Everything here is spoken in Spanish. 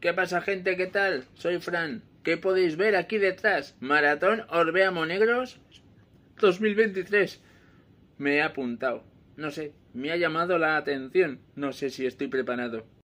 ¿Qué pasa, gente? ¿Qué tal? Soy Fran. ¿Qué podéis ver aquí detrás? Maratón Orbea Monegros 2023. Me he apuntado. No sé, me ha llamado la atención. No sé si estoy preparado.